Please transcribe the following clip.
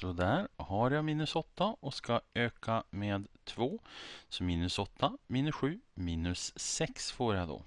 Sådär, där har jag minus 8 och ska öka med 2. Så minus 8, minus 7, minus 6 får jag då.